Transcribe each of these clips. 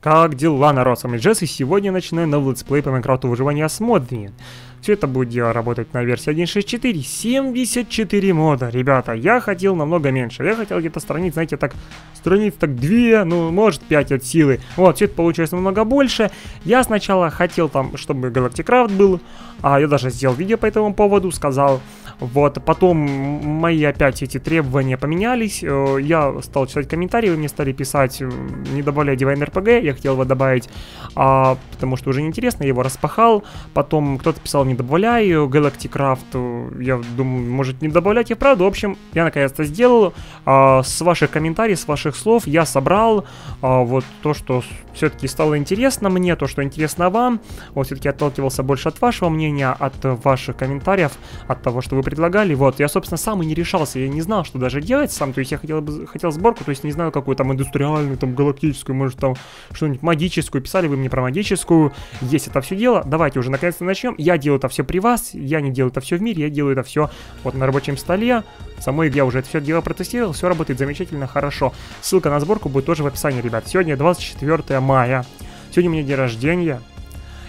Как дела, народ? С вами Джесс, и сегодня я начинаю новый летсплей по Майнкрафту выживания с модами. Все это будет дело работать на версии 1.6.4. 74 мода, ребята. Я хотел намного меньше. Я хотел где-то страниц, знаете, так, страниц так 2, ну, может 5 от силы. Вот, все это получилось намного больше. Я сначала хотел там, чтобы Galacticraft был. А я даже сделал видео по этому поводу, сказал. Вот, потом мои опять эти требования поменялись. Э, я стал читать комментарии, вы мне стали писать, э, не добавляя Divine RPG. Я хотел его добавить, а, потому что уже неинтересно, я его распахал. Потом кто-то писал не добавляю, Galaxy Craft, я думаю, может не добавлять, и правда, в общем, я наконец-то сделал, а, с ваших комментариев, с ваших слов я собрал а, вот то, что все-таки стало интересно мне, то, что интересно вам, вот все-таки отталкивался больше от вашего мнения, от ваших комментариев, от того, что вы предлагали, вот, я, собственно, сам и не решался, я не знал, что даже делать сам, то есть я хотел, бы хотел сборку, то есть не знаю, какую там индустриальную, там, галактическую, может, там, что-нибудь магическую, писали вы мне про магическую, есть это все дело, давайте уже наконец-то начнем, я делаю это все при вас, я не делаю это все в мире, я делаю это все вот на рабочем столе. В самой игре уже это все дело протестировал, все работает замечательно, хорошо. Ссылка на сборку будет тоже в описании, ребят. Сегодня 24 мая, сегодня у меня день рождения,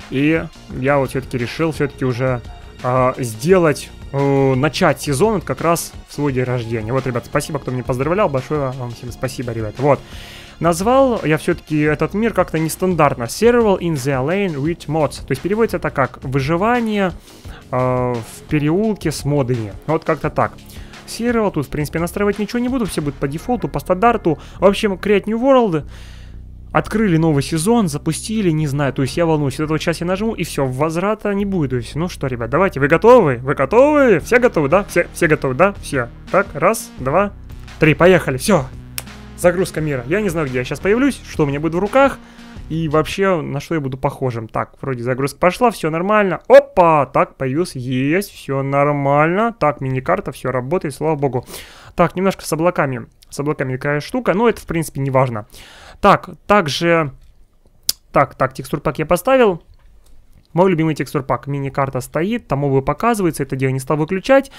и я вот все-таки решил все-таки уже а, э, сделать начать сезон вот как раз в свой день рождения. Вот, ребят, спасибо, кто мне поздравлял. Большое вам всем спасибо, ребят. Вот назвал я все-таки этот мир как-то нестандартно. Survival in the Lane with Mods. То есть переводится это как «выживание э, в переулке с модами». Вот как-то так. Survival тут, в принципе, настраивать ничего не буду, все будет по дефолту, по стандарту. В общем, Create New World... Открыли новый сезон, запустили, не знаю, то есть я волнуюсь, от этого час я нажму, и все, возврата не будет, то есть, ну что, ребят, давайте, вы готовы? Вы готовы? Все готовы, да? Все, все готовы, да? Все. Так, раз, два, три, поехали, все, загрузка мира. Я не знаю, где я сейчас появлюсь, что у меня будет в руках, и вообще на что я буду похожим. Так, вроде загрузка пошла, все нормально. Опа, так, появился, есть, все нормально. Так, мини-карта, все работает, слава богу. Так, немножко с облаками. С облаками такая штука, но это, в принципе, не важно. Так, также... Так, так, текстур пак я поставил. Мой любимый текстур пак. Мини-карта стоит, там обувь показывается, это дело не стал выключать.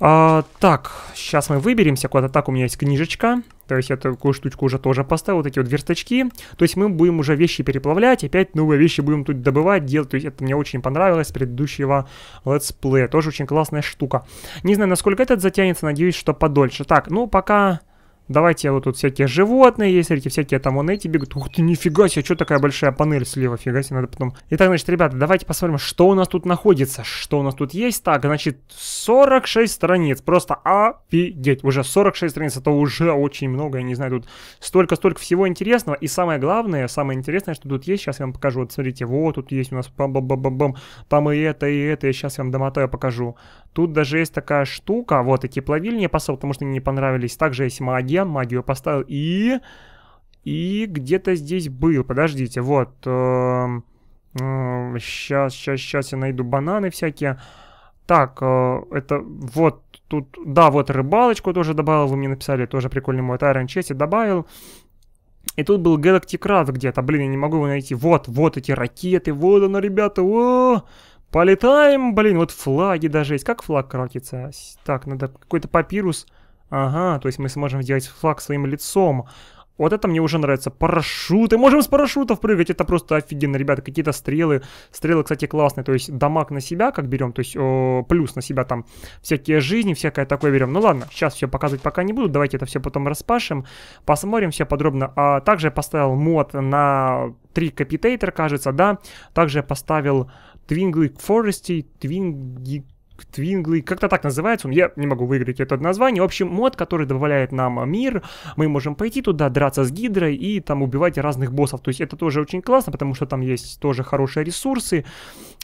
А, так, сейчас мы выберемся куда-то. Так, у меня есть книжечка. То есть я такую штучку уже тоже поставил, вот эти вот версточки. То есть мы будем уже вещи переплавлять, опять новые вещи будем тут добывать, делать. То есть это мне очень понравилось предыдущего летсплея. Тоже очень классная штука. Не знаю, насколько этот затянется, надеюсь, что подольше. Так, ну пока Давайте вот тут всякие животные есть, эти всякие там он эти бегут. Ух ты, нифига себе, что такая большая панель слева, фига себе, надо потом... Итак, значит, ребята, давайте посмотрим, что у нас тут находится, что у нас тут есть. Так, значит, 46 страниц, просто офигеть, уже 46 страниц, это уже очень много, я не знаю, тут столько-столько всего интересного. И самое главное, самое интересное, что тут есть, сейчас я вам покажу, вот смотрите, вот тут есть у нас бам бам бам бам там и это, и это, и сейчас я вам домотаю покажу. Тут даже есть такая штука, вот, и тепловиль мне поставил, потому что мне не понравились. Также есть магия, магию поставил, и... И где-то здесь был, подождите, вот. Э, эм, э, эм, сейчас, сейчас, сейчас я найду бананы всякие. Так, э, это вот тут, да, вот рыбалочку тоже добавил, вы мне написали, тоже прикольный мой Iron Chest добавил. И тут был Galaxy Craft где-то, блин, я не могу его найти. Вот, вот эти ракеты, вот оно, ребята, о, -о, -о! Полетаем, блин, вот флаги даже есть. Как флаг крокится? Так, надо какой-то папирус. Ага, то есть мы сможем сделать флаг своим лицом. Вот это мне уже нравится. Парашюты. Можем с парашютов прыгать. Это просто офигенно, ребята. Какие-то стрелы. Стрелы, кстати, классные. То есть дамаг на себя, как берем. То есть о, плюс на себя там всякие жизни, всякое такое берем. Ну ладно, сейчас все показывать пока не буду. Давайте это все потом распашем. Посмотрим все подробно. А также я поставил мод на 3 капитейтер, кажется, да. Также я поставил Твинглы Форести, Твинги... Твинглы, как-то так называется, Он я не могу выиграть это название. В общем, мод, который добавляет нам мир, мы можем пойти туда, драться с Гидрой и там убивать разных боссов. То есть это тоже очень классно, потому что там есть тоже хорошие ресурсы.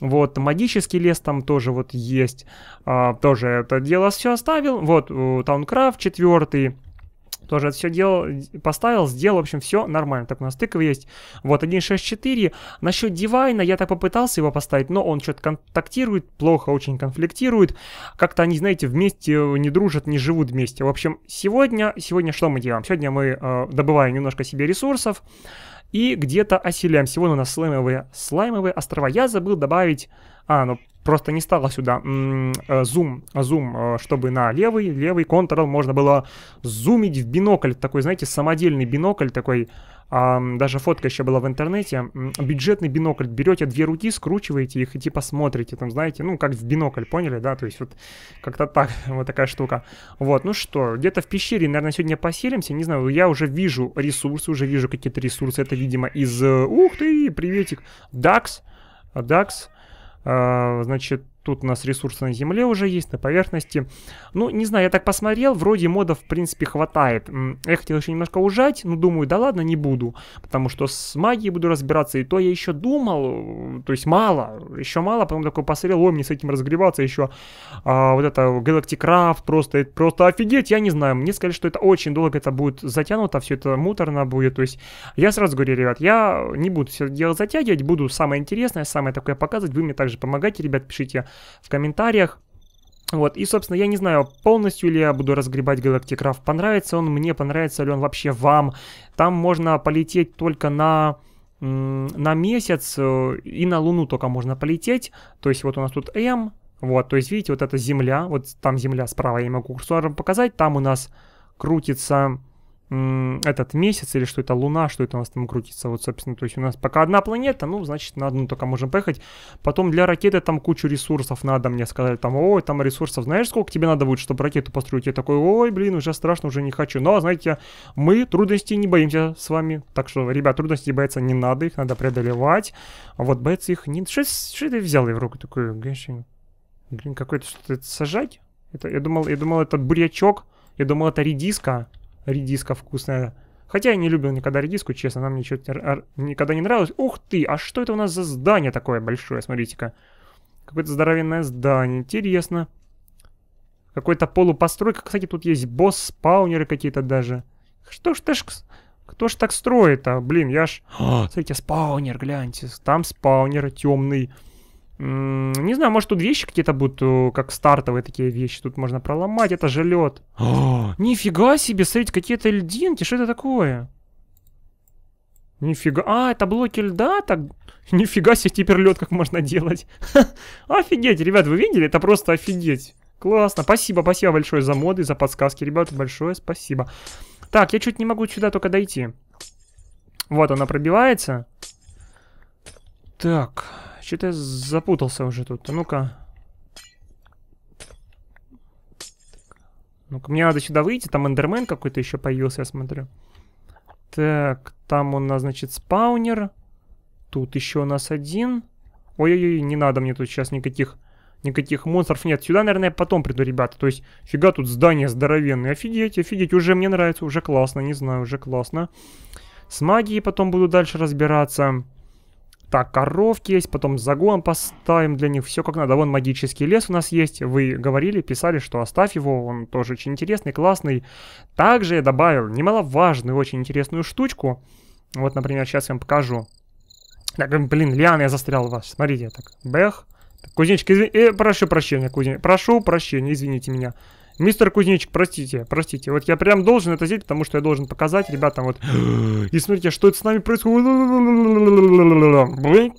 Вот, магический лес там тоже вот есть. А, тоже это дело все оставил. Вот, Таункрафт четвертый. Тоже это все делал, поставил, сделал, в общем, все нормально. Так, у нас тыков есть. Вот, 1.6.4. Насчет дивайна я так попытался его поставить, но он что-то контактирует, плохо очень конфликтирует. Как-то они, знаете, вместе э, не дружат, не живут вместе. В общем, сегодня, сегодня что мы делаем? Сегодня мы э, добываем немножко себе ресурсов и где-то оселяемся. сегодня у нас слаймовые, слаймовые острова. Я забыл добавить... А, ну, просто не стало сюда э, зум, зум, э, чтобы на левый, левый Ctrl можно было зумить в бинокль, такой, знаете, самодельный бинокль, такой, а, даже фотка еще была в интернете, бюджетный бинокль, берете две руки, скручиваете их и типа смотрите, там, знаете, ну, как в бинокль, поняли, да, то есть вот как-то так, вот такая штука. Вот, ну что, где-то в пещере, наверное, сегодня поселимся, не знаю, я уже вижу ресурсы, уже вижу какие-то ресурсы, это, видимо, из, э, ух ты, приветик, Дакс, Дакс. А, значит, Тут у нас ресурсы на земле уже есть, на поверхности. Ну, не знаю, я так посмотрел, вроде модов, в принципе, хватает. Я хотел еще немножко ужать, но думаю, да ладно, не буду. Потому что с магией буду разбираться, и то я еще думал, то есть мало, еще мало. Потом такой посмотрел, ой, мне с этим разгребаться еще. А, вот это Galactic Craft, просто, просто офигеть, я не знаю. Мне сказали, что это очень долго это будет затянуто, все это муторно будет. То есть я сразу говорю, ребят, я не буду все дело затягивать, буду самое интересное, самое такое показывать. Вы мне также помогайте, ребят, пишите в комментариях. Вот, и, собственно, я не знаю, полностью ли я буду разгребать Галактикрафт, понравится он мне, понравится ли он вообще вам. Там можно полететь только на на месяц э, и на Луну только можно полететь. То есть вот у нас тут М, вот, то есть видите, вот это Земля, вот там Земля справа, я могу курсором показать, там у нас крутится этот месяц или что это Луна, что это у нас там крутится. Вот, собственно, то есть у нас пока одна планета, ну, значит, на одну только можем поехать. Потом для ракеты там кучу ресурсов надо, мне сказали, там, ой, там ресурсов, знаешь, сколько тебе надо будет, чтобы ракету построить? Я такой, ой, блин, уже страшно, уже не хочу. Но, ну, а знаете, мы трудностей не боимся с вами, так что, ребят, трудностей бояться не надо, их надо преодолевать. А вот бояться их нет Что, что ты взял я в руку такую, Гэншин? Блин, какой-то что-то сажать? Это, я думал, я думал, это бурячок, я думал, это редиска редиска вкусная. Хотя я не любил никогда редиску, честно, она мне что-то никогда не нравилась. Ух ты, а что это у нас за здание такое большое, смотрите-ка. Какое-то здоровенное здание, интересно. Какой-то полупостройка, кстати, тут есть босс-спаунеры какие-то даже. Что ж ты ж... Кто ж так строит-то? Блин, я ж... Смотрите, спаунер, гляньте. Там спаунер темный. Не знаю, может тут вещи какие-то будут, э, как стартовые такие вещи. Тут можно проломать, это же лед. О, нифига себе, смотрите, какие-то льдинки, что это такое? Нифига. А, это блоки льда? Так... Нифига себе, теперь лед как можно делать. Офигеть, ребят, вы видели? Это просто офигеть. Классно. Спасибо, спасибо большое за моды, за подсказки, ребята. Большое спасибо. Так, я чуть не могу сюда только дойти. Вот она пробивается. Так. Что-то я запутался уже тут. А ну-ка. Ну-ка, мне надо сюда выйти. Там эндермен какой-то еще появился, я смотрю. Так, там у нас, значит, спаунер. Тут еще у нас один. Ой-ой-ой, не надо мне тут сейчас никаких... Никаких монстров нет. Сюда, наверное, я потом приду, ребята. То есть, фига тут здание здоровенное. Офигеть, офигеть. Уже мне нравится, уже классно, не знаю, уже классно. С магией потом буду дальше разбираться. Так, коровки есть, потом загон поставим для них, все как надо. Вон магический лес у нас есть, вы говорили, писали, что оставь его, он тоже очень интересный, классный. Также я добавил немаловажную, очень интересную штучку. Вот, например, сейчас я вам покажу. Так, эм, блин, Лиан, я застрял в вас, смотрите, так, бэх. Так, кузнечик, изв... э, прошу прощения, кузнечик, прошу прощения, извините меня. Мистер Кузнечик, простите, простите. Вот я прям должен это сделать, потому что я должен показать ребятам вот... И смотрите, что это с нами происходит. Блин.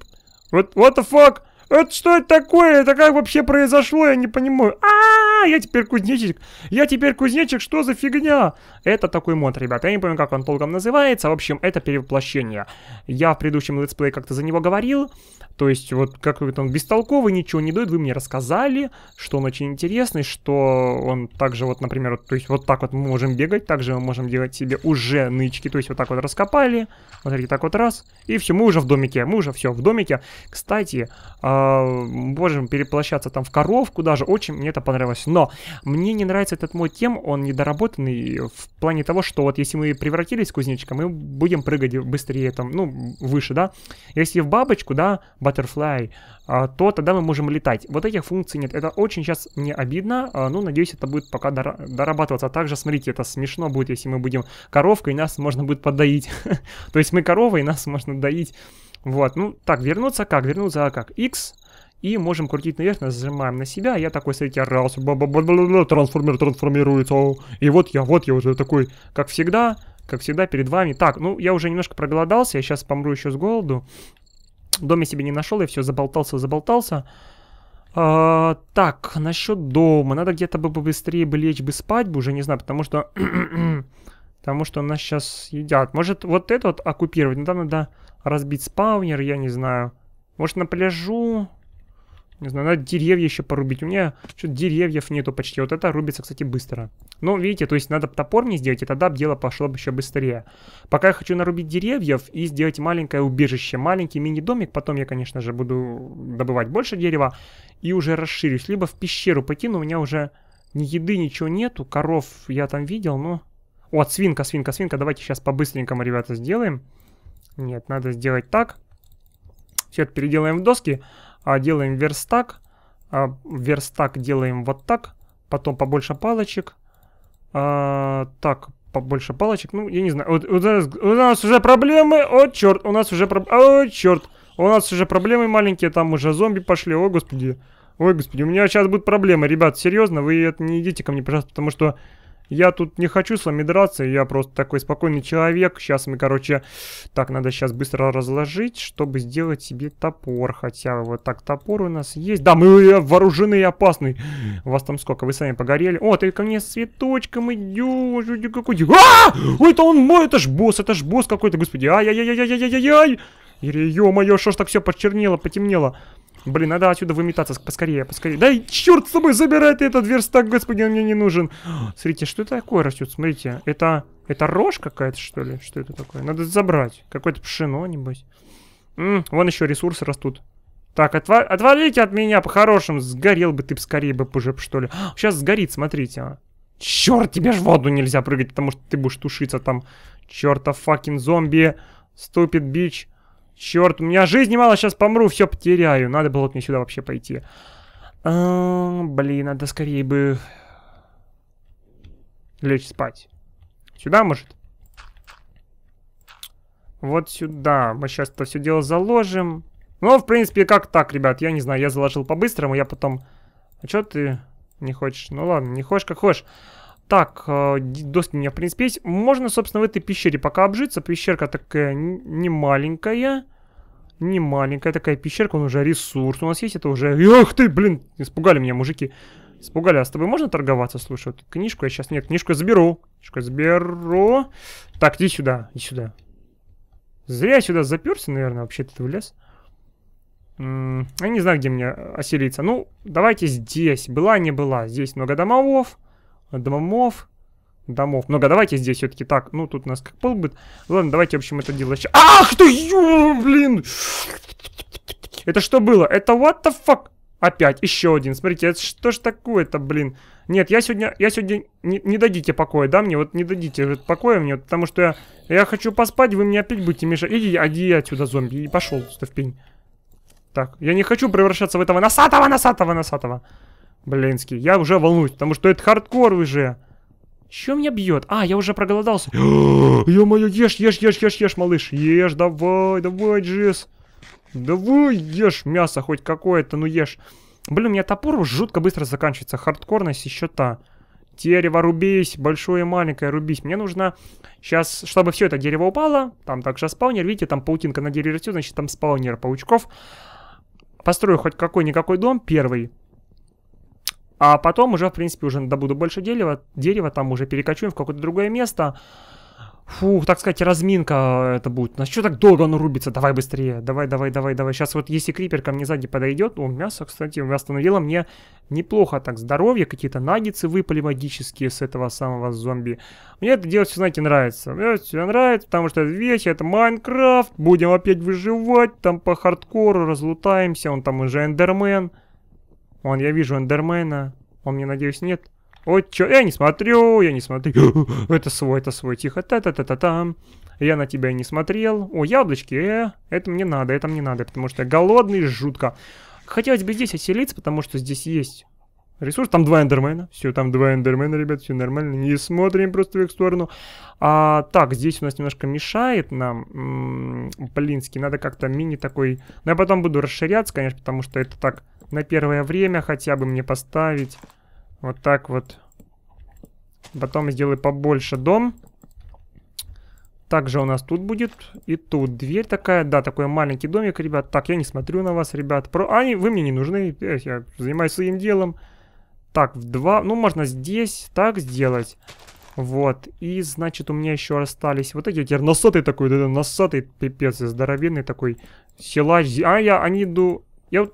Вот, what the fuck? Это что это такое? Это как вообще произошло? Я не понимаю. А, -а, -а я теперь кузнечик. Я теперь кузнечик. Что за фигня? Это такой мод, ребят. я не помню, как он толком называется, в общем, это перевоплощение. Я в предыдущем летсплее как-то за него говорил, то есть вот как он бестолковый, ничего не дает, вы мне рассказали, что он очень интересный, что он также вот, например, то есть вот так вот мы можем бегать, также мы можем делать себе уже нычки, то есть вот так вот раскопали, смотрите, так вот раз, и все, мы уже в домике, мы уже все в домике. Кстати, а, можем переплощаться там в коровку даже, очень мне это понравилось, но мне не нравится этот мой тем, он недоработанный в в плане того, что вот если мы превратились в кузнечика, мы будем прыгать быстрее, там, ну, выше, да. Если в бабочку, да, butterfly, а, то тогда мы можем летать. Вот этих функций нет. Это очень сейчас мне обидно, а, ну, надеюсь, это будет пока дорабатываться. А также, смотрите, это смешно будет, если мы будем коровкой, нас можно будет подоить. То есть мы корова, и нас можно доить. Вот, ну, так, вернуться как? Вернуться как? X, и можем крутить наверх, нас на себя, а я такой, смотрите, раз, трансформер трансформируется, и вот я, вот я уже такой, как всегда, как всегда, перед вами. Так, ну, я уже немножко проголодался, я сейчас помру еще с голоду. Доме себе не нашел, я все заболтался, заболтался. А, так, насчет дома. Надо где-то бы быстрее бы лечь бы спать бы, уже не знаю, потому что... потому что нас сейчас едят. Может, вот это вот оккупировать? Ну, там надо разбить спаунер, я не знаю. Может, на пляжу? Не знаю, надо деревья еще порубить. У меня что-то деревьев нету почти. Вот это рубится, кстати, быстро. Ну, видите, то есть надо топор мне сделать, и тогда дело пошло бы еще быстрее. Пока я хочу нарубить деревьев и сделать маленькое убежище, маленький мини-домик. Потом я, конечно же, буду добывать больше дерева и уже расширюсь. Либо в пещеру пойти, но у меня уже ни еды, ничего нету. Коров я там видел, но... Вот, свинка, свинка, свинка. Давайте сейчас по-быстренькому, ребята, сделаем. Нет, надо сделать так. Все это переделаем в доски а делаем верстак, а верстак делаем вот так, потом побольше палочек, а, так, побольше палочек, ну, я не знаю, вот, у, нас, у нас уже проблемы, о, черт, у нас уже проблемы, о, черт, у нас уже проблемы маленькие, там уже зомби пошли, о, господи, ой, господи, у меня сейчас будут проблемы, ребят, серьезно, вы это не идите ко мне, пожалуйста, потому что я тут не хочу с вами драться, я просто такой спокойный человек. Сейчас мы, короче... Так, надо сейчас быстро разложить, чтобы сделать себе топор. Хотя вот так топор у нас есть. Да, мы э, вооружены и опасны. У вас там сколько? Вы сами погорели. О, ты ко мне с цветочком идешь. Какой... А! Ой, это он мой, это ж босс, это ж босс какой-то, господи. Ай-яй-яй-яй-яй-яй-яй. Ё-моё, что ж так все почернело, потемнело. Блин, надо отсюда выметаться поскорее, поскорее. Дай черт с собой, забирай ты этот верстак, господи, он мне не нужен. Смотрите, что это такое растет, смотрите. Это, это рожь какая-то, что ли? Что это такое? Надо забрать. Какое-то пшено, небось. М -м, вон еще ресурсы растут. Так, отва отвалите от меня по-хорошему. Сгорел бы ты скорее бы уже, что ли. Сейчас сгорит, смотрите. А. Черт, тебе ж в воду нельзя прыгать, потому что ты будешь тушиться там. Черта факин зомби. Ступит бич. Черт, у меня жизни мало, сейчас помру, все потеряю. Надо было мне сюда вообще пойти. А, блин, надо скорее бы лечь спать. Сюда, может? Вот сюда. Мы сейчас это все дело заложим. Ну, в принципе, как так, ребят? Я не знаю, я заложил по-быстрому, я потом... А что ты не хочешь? Ну ладно, не хочешь, как хочешь. Так, э, доски у меня, в принципе, есть. Можно, собственно, в этой пещере пока обжиться. Пещерка такая не маленькая. Не маленькая такая пещерка, он уже ресурс у нас есть. Это уже... Ах ты, блин, испугали меня, мужики. Испугали. А с тобой можно торговаться? Слушай, вот книжку я сейчас... Нет, книжку я заберу. Книжку я заберу. Так, иди сюда, иди сюда. Зря я сюда заперся, наверное, вообще-то ты влез. М -м я не знаю, где мне э, оселиться. Ну, давайте здесь. Была, не была. Здесь много домовов домов. Домов много. Давайте здесь все-таки так. Ну, тут у нас как пол будет. Ладно, давайте, в общем, это дело сейчас. Ах ты, ё, блин! Это что было? Это what the fuck? Опять, еще один. Смотрите, это что ж такое-то, блин? Нет, я сегодня, я сегодня не, не дадите покоя, да, мне? Вот не дадите вот, покоя мне, потому что я, я хочу поспать, вы мне опять будете мешать. Иди, иди отсюда, зомби, и пошел, в пень. Так, я не хочу превращаться в этого носатого, носатого, носатого. Блинский, я уже волнуюсь, потому что это хардкор уже. Чё меня бьет? А, я уже проголодался. Ё-моё, ешь, ешь, ешь, ешь, ешь, малыш. Ешь, давай, давай, Джис. Давай, ешь мясо хоть какое-то, ну ешь. Блин, у меня топор жутко быстро заканчивается. Хардкорность еще та. Дерево рубись, большое и маленькое рубись. Мне нужно сейчас, чтобы все это дерево упало. Там также спаунер, видите, там паутинка на дереве растет, значит там спаунер паучков. Построю хоть какой-никакой дом, первый. А потом уже, в принципе, уже добуду больше дерева, дерева там уже перекачуем в какое-то другое место. Фух, так сказать, разминка э, это будет. На что так долго он рубится? Давай быстрее. Давай, давай, давай, давай. Сейчас вот если крипер ко мне сзади подойдет, о, мясо, кстати, восстановило мне неплохо так здоровье. Какие-то наггетсы выпали магические с этого самого зомби. Мне это делать, все, знаете, нравится. Мне все нравится, потому что это вещи, это Майнкрафт. Будем опять выживать, там по хардкору разлутаемся. Он там уже эндермен. Вон, я вижу Эндермена. Он мне, надеюсь, нет. Ой, чё? Я не смотрю, я не смотрю. это свой, это свой. Тихо. та та та та та Я на тебя и не смотрел. О, яблочки. Э, это мне надо, это мне надо, потому что я голодный жутко. Хотелось бы здесь оселиться, потому что здесь есть ресурс. Там два эндермена. Все, там два эндермена, ребят, все нормально. Не смотрим просто в их сторону. А, так, здесь у нас немножко мешает нам. М -м, блинский, надо как-то мини такой... Но я потом буду расширяться, конечно, потому что это так на первое время хотя бы мне поставить. Вот так вот. Потом сделаю побольше дом. Также у нас тут будет и тут дверь такая. Да, такой маленький домик, ребят. Так, я не смотрю на вас, ребят. Про... А, вы мне не нужны, я занимаюсь своим делом. Так, в два... Ну, можно здесь так сделать. Вот, и, значит, у меня еще остались вот эти, теперь носатый такой, да, носатый пипец, здоровенный такой, силач, а я, они, ду, я вот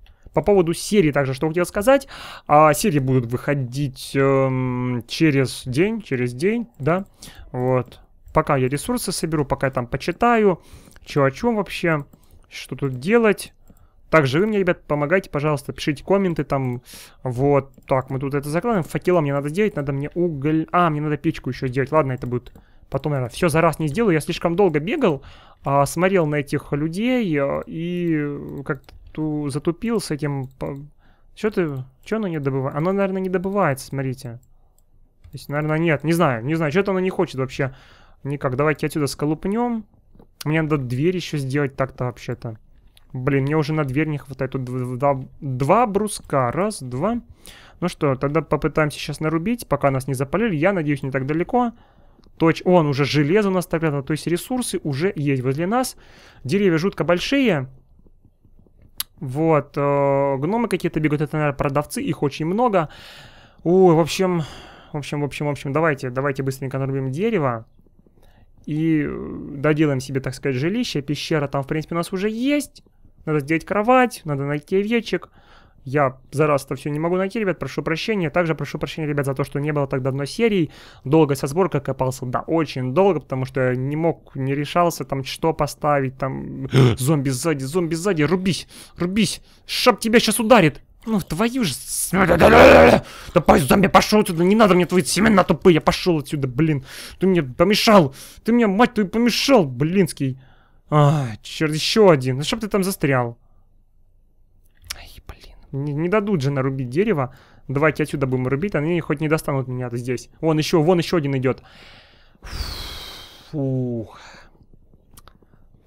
По поводу серии также что хотел сказать. А, серии будут выходить эм, через день, через день, да. Вот. Пока я ресурсы соберу, пока я там почитаю, что о чем вообще, что тут делать. Также вы мне, ребят, помогайте, пожалуйста, пишите комменты там. Вот, так, мы тут это закладываем. Факела мне надо делать, надо мне уголь... А, мне надо печку еще делать. Ладно, это будет потом, наверное, все за раз не сделаю. Я слишком долго бегал, а, смотрел на этих людей э, и как-то зату, затупил с этим... Что ты... Что оно не добывает? Оно, наверное, не добывается, смотрите. То есть, наверное, нет. Не знаю, не знаю. Что-то оно не хочет вообще никак. Давайте отсюда сколупнем. Мне надо дверь еще сделать так-то вообще-то. Блин, мне уже на дверь не хватает. Тут два, два бруска. Раз, два. Ну что, тогда попытаемся сейчас нарубить, пока нас не запалили. Я надеюсь, не так далеко. точь Он уже железо у нас спрятано. То есть ресурсы уже есть возле нас. Деревья жутко большие. Вот, э, гномы какие-то бегают, это, наверное, продавцы, их очень много. О, в общем, в общем, в общем, в общем, давайте, давайте быстренько нарубим дерево. И э, доделаем себе, так сказать, жилище. Пещера там, в принципе, у нас уже есть. Надо сделать кровать, надо найти овечек. Я за раз-то все не могу найти, ребят, прошу прощения. Также прошу прощения, ребят, за то, что не было так давно серий. Долго со сборкой копался, да, очень долго, потому что я не мог, не решался там что поставить, там зомби сзади, зомби сзади, рубись, рубись, шап тебя сейчас ударит. Ну, твою же... Да пусть зомби пошел отсюда, не надо мне твои семена тупые, я пошел отсюда, блин. Ты мне помешал, ты мне, мать твою, помешал, блинский. А, черт, еще один, ну чтоб ты там застрял. Не, не дадут же нарубить дерево. Давайте отсюда будем рубить, они хоть не достанут меня здесь. Вон еще, вон еще один идет. Фух.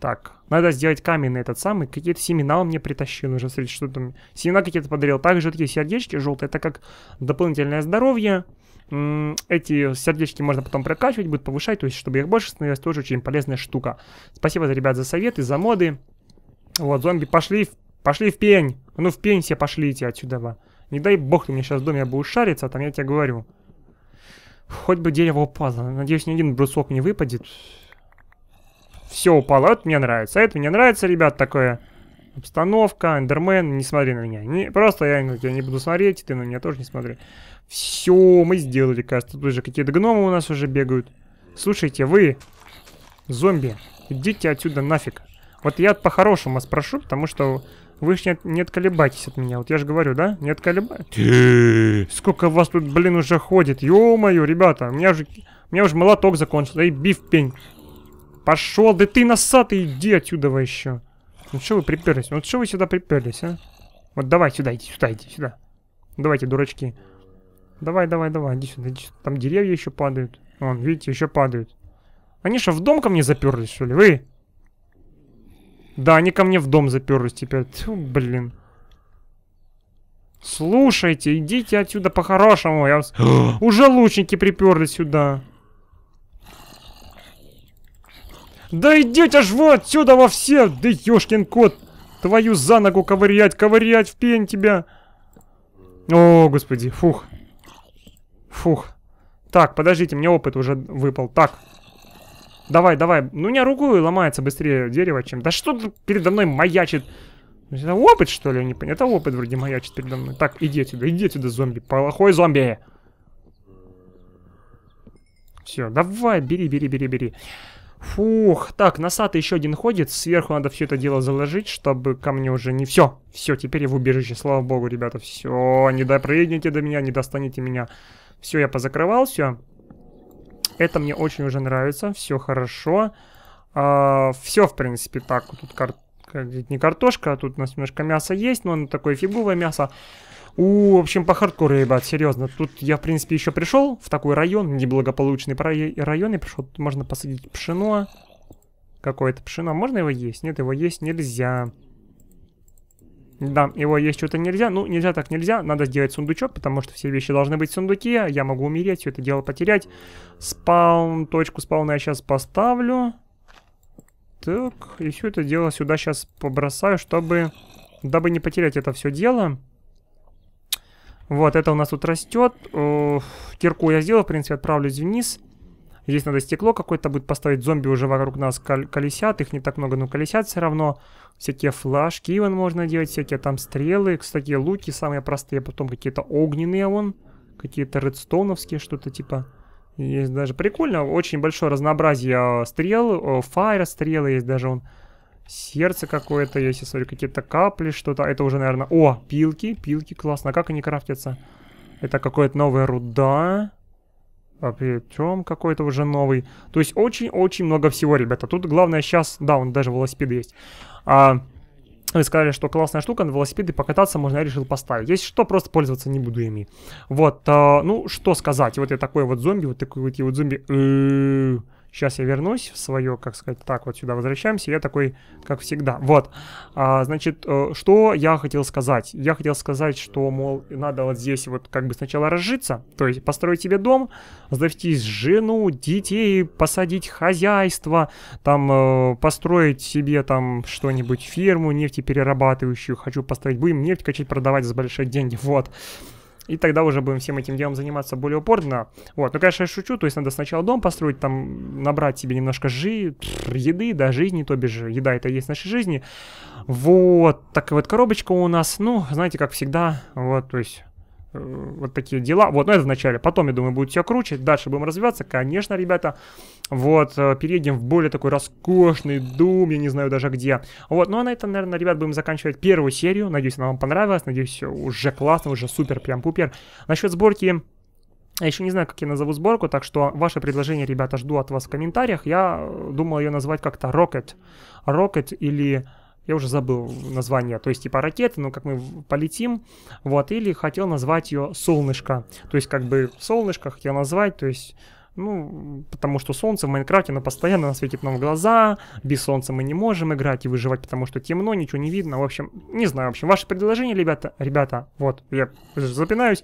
Так, надо сделать каменный этот самый. Какие-то семена он мне притащил уже, смотрите, что там. Семена какие-то подарил. Также такие сердечки желтые, это как дополнительное здоровье. Эти сердечки можно потом прокачивать, будет повышать, то есть, чтобы их больше становилось, тоже очень полезная штука. Спасибо, ребят, за советы, за моды. Вот, зомби пошли Пошли в пень! Ну в пень все пошлите отсюда. Не дай бог ты мне сейчас в доме будешь шариться, а там я тебе говорю. Хоть бы дерево упало. Надеюсь, ни один брусок не выпадет. Все упало. Это мне нравится. А это мне нравится, ребят, такое. Обстановка, эндермен, не смотри на меня. Не, просто я на тебя не буду смотреть, ты на меня тоже не смотри. Все, мы сделали, кажется. Тут же какие-то гномы у нас уже бегают. Слушайте, вы, зомби, идите отсюда нафиг. Вот я по-хорошему спрошу, потому что вы ж не, не отколебайтесь от меня. Вот я же говорю, да? Не отколебайтесь. Сколько вас тут, блин, уже ходит. Ё-моё, ребята. У меня уже, у меня уже молоток закончился. И биф, пень. Пошел, да ты носатый, иди отсюда вы еще. Ну что вы приперлись? Вот что вы сюда приперлись, а? Вот давай сюда, иди сюда, иди сюда. Ну давайте, дурачки. Давай, давай, давай, иди сюда, иди сюда. Там деревья еще падают. Вон, видите, еще падают. Они что, в дом ко мне заперлись, что ли? Вы? Да, они ко мне в дом заперлись теперь. Тьфу, блин. Слушайте, идите отсюда по-хорошему. Я вас... Уже лучники приперли сюда. Да идите ж вы отсюда во все! Да ёшкин кот! Твою за ногу ковырять, ковырять в пень тебя! О, господи, фух. Фух. Так, подождите, мне опыт уже выпал. Так. Давай, давай. Ну, у меня руку ломается быстрее дерево, чем... Да что ты передо мной маячит? Ну, это опыт, что ли? не понимаю. Это опыт вроде маячит передо мной. Так, иди отсюда, иди отсюда, зомби. Плохой зомби! Все, давай, бери, бери, бери, бери. Фух, так, носатый еще один ходит. Сверху надо все это дело заложить, чтобы ко мне уже не... Все, все, теперь я в убежище, слава богу, ребята. Все, не допрыгните до меня, не достанете меня. Все, я позакрывал, все. Это мне очень уже нравится, все хорошо. А, все, в принципе, так. Тут кар... не картошка, а тут у нас немножко мяса есть, но оно такое фиговое мясо. У, в общем, по хардкору, ребят, серьезно. Тут я, в принципе, еще пришел в такой район, неблагополучный район, и пришел, тут можно посадить пшено. Какое-то пшено. Можно его есть? Нет, его есть нельзя. Да, его есть что-то нельзя. Ну, нельзя так нельзя. Надо сделать сундучок, потому что все вещи должны быть в сундуке. А я могу умереть, все это дело потерять. Спаун, точку спауна я сейчас поставлю. Так, и все это дело сюда сейчас побросаю, чтобы... Дабы не потерять это все дело. Вот, это у нас тут растет. Оф, кирку я сделал, в принципе, отправлюсь вниз. Здесь надо стекло какое-то будет поставить. Зомби уже вокруг нас кол колесят. Их не так много, но колесят все равно всякие флажки, и вон можно делать всякие там стрелы, кстати, луки самые простые, потом какие-то огненные вон, какие-то редстоуновские, что-то типа. Есть даже прикольно, очень большое разнообразие а, стрел, фаера стрелы есть даже он. Сердце какое-то есть, я смотрю, какие-то капли, что-то. А это уже, наверное... О, пилки, пилки, классно. А как они крафтятся? Это какое-то новая руда. А причем какой-то уже новый. То есть очень-очень много всего, ребята. Тут главное сейчас, да, он даже велосипед есть. А, вы сказали, что классная штука, на велосипеды покататься можно, я решил поставить. Если что, просто пользоваться не буду ими. Вот, а, ну, что сказать. Вот я такой вот зомби, вот такой вот я вот зомби. Сейчас я вернусь в свое, как сказать, так вот сюда возвращаемся. Я такой, как всегда. Вот. А, значит, э, что я хотел сказать? Я хотел сказать, что, мол, надо вот здесь вот как бы сначала разжиться. То есть построить себе дом, завести жену, детей, посадить хозяйство, там э, построить себе там что-нибудь, фирму нефтеперерабатывающую. Хочу построить, будем нефть качать, продавать за большие деньги. Вот. И тогда уже будем всем этим делом заниматься более упорно. Вот, ну, конечно, я шучу, то есть надо сначала дом построить, там набрать себе немножко жи, еды, да, жизни, то бишь еда это и есть в нашей жизни. Вот, такая вот коробочка у нас, ну, знаете, как всегда, вот, то есть Э, вот такие дела. Вот, но ну, это в начале. Потом, я думаю, будет все круче. Дальше будем развиваться, конечно, ребята. Вот, э, переедем в более такой роскошный дом я не знаю даже где. Вот, ну а на этом, наверное, ребят, будем заканчивать первую серию. Надеюсь, она вам понравилась. Надеюсь, все уже классно, уже супер, прям пупер. Насчет сборки... Я еще не знаю, как я назову сборку, так что ваше предложение, ребята, жду от вас в комментариях. Я э, думал ее назвать как-то Rocket. Rocket или я уже забыл название, то есть типа ракеты, ну как мы полетим, вот, или хотел назвать ее солнышко, то есть как бы солнышко хотел назвать, то есть ну, потому что солнце в Майнкрафте, оно постоянно светит нам в глаза, без солнца мы не можем играть и выживать, потому что темно, ничего не видно, в общем, не знаю, в общем, ваши предложения, ребята, ребята, вот, я запинаюсь,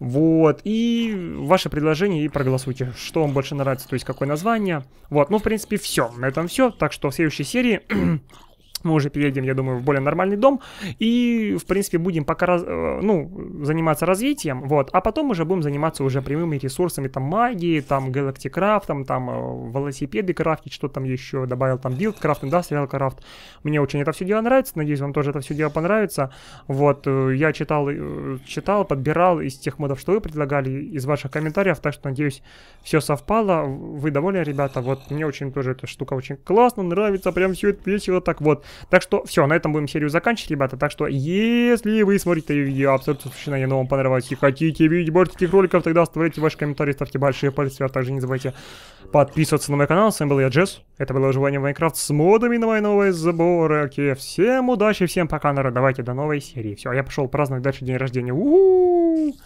вот, и ваше предложение и проголосуйте, что вам больше нравится, то есть какое название. Вот, ну, в принципе, все. На этом все. Так что в следующей серии мы уже переедем, я думаю, в более нормальный дом и, в принципе, будем пока раз, э, ну, заниматься развитием, вот, а потом уже будем заниматься уже прямыми ресурсами, там, магии, там, Galaxy Craft, там, там, э, велосипеды крафтить, что там еще добавил, там, билд крафт, индастриал крафт. Мне очень это все дело нравится, надеюсь, вам тоже это все дело понравится. Вот, э, я читал, читал, подбирал из тех модов, что вы предлагали, из ваших комментариев, так что, надеюсь, все совпало. Вы довольны, ребята? Вот, мне очень тоже эта штука очень классно нравится, прям все это весело, так вот. Так что все, на этом будем серию заканчивать, ребята. Так что, если вы смотрите видео абсолютно случайно, и вам понравилось, и хотите видеть больше таких роликов, тогда оставляйте ваши комментарии, ставьте большие пальцы, а также не забывайте подписываться на мой канал. С вами был я, Джесс. Это было Выживание в Майнкрафт с модами на мои новые сборки. Всем удачи, всем пока, народ. Давайте до новой серии. Все, я пошел праздновать дальше день рождения.